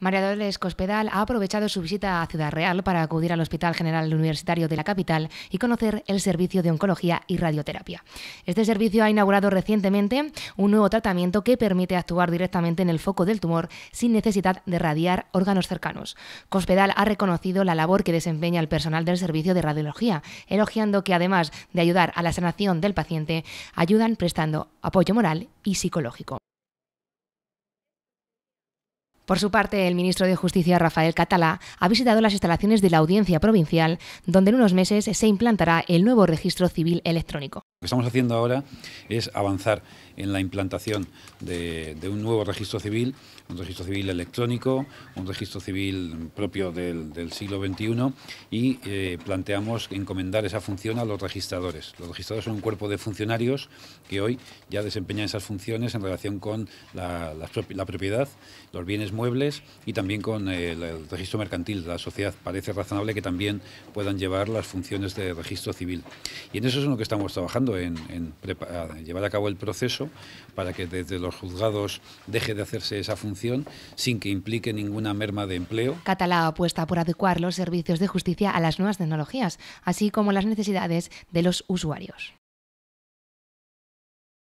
María Dolores Cospedal ha aprovechado su visita a Ciudad Real para acudir al Hospital General Universitario de la capital y conocer el servicio de oncología y radioterapia. Este servicio ha inaugurado recientemente un nuevo tratamiento que permite actuar directamente en el foco del tumor sin necesidad de radiar órganos cercanos. Cospedal ha reconocido la labor que desempeña el personal del servicio de radiología, elogiando que además de ayudar a la sanación del paciente, ayudan prestando apoyo moral y psicológico. Por su parte, el ministro de Justicia, Rafael Catalá, ha visitado las instalaciones de la Audiencia Provincial, donde en unos meses se implantará el nuevo registro civil electrónico. Lo que estamos haciendo ahora es avanzar en la implantación de, un nuevo registro civil, un registro civil electrónico, un registro civil propio del, siglo XXI y eh, planteamos encomendar esa función a los registradores. Los registradores son un cuerpo de funcionarios que hoy ya desempeñan esas funciones en relación con la, propiedad, los bienes muebles y también con el, el registro mercantil. de La sociedad parece razonable que también puedan llevar las funciones de registro civil. Y en eso es en lo que estamos trabajando en, en llevar a cabo el proceso para que desde los juzgados deje de hacerse esa función sin que implique ninguna merma de empleo. Catalá apuesta por adecuar los servicios de justicia a las nuevas tecnologías, así como las necesidades de los usuarios.